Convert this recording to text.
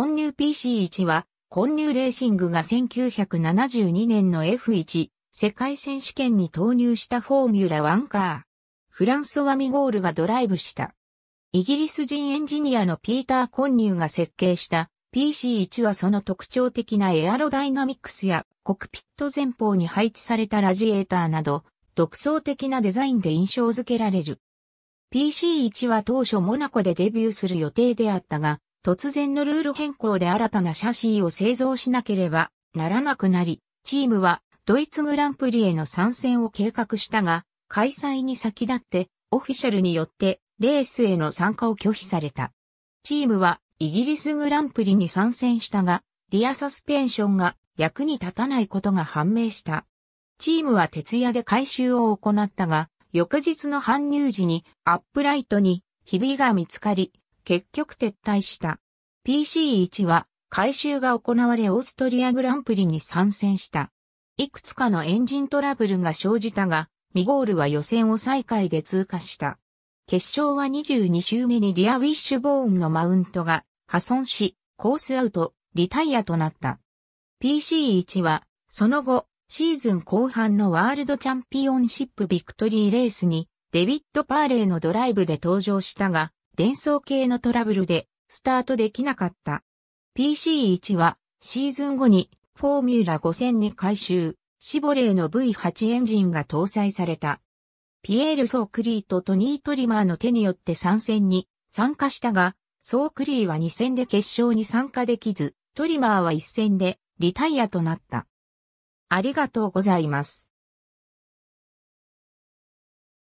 混入 PC1 は、混入レーシングが1972年の F1 世界選手権に投入したフォーミュラ1カー。フランソワ・ミゴールがドライブした。イギリス人エンジニアのピーター・混入が設計した PC1 はその特徴的なエアロダイナミックスやコクピット前方に配置されたラジエーターなど独創的なデザインで印象づけられる。PC1 は当初モナコでデビューする予定であったが、突然のルール変更で新たなシャシーを製造しなければならなくなり、チームはドイツグランプリへの参戦を計画したが、開催に先立ってオフィシャルによってレースへの参加を拒否された。チームはイギリスグランプリに参戦したが、リアサスペンションが役に立たないことが判明した。チームは徹夜で回収を行ったが、翌日の搬入時にアップライトにひびが見つかり、結局撤退した。PC1 は回収が行われオーストリアグランプリに参戦した。いくつかのエンジントラブルが生じたが、ミゴールは予選を最下位で通過した。決勝は22周目にリアウィッシュボーンのマウントが破損し、コースアウト、リタイアとなった。PC1 は、その後、シーズン後半のワールドチャンピオンシップビクトリーレースに、デビッド・パーレーのドライブで登場したが、伝送系のトラブルでスタートできなかった。PC1 はシーズン後にフォーミュラ5000に改修、シボレーの V8 エンジンが搭載された。ピエール・ソークリーとトニー・トリマーの手によって参戦に参加したが、ソークリーは2戦で決勝に参加できず、トリマーは1戦でリタイアとなった。ありがとうございます。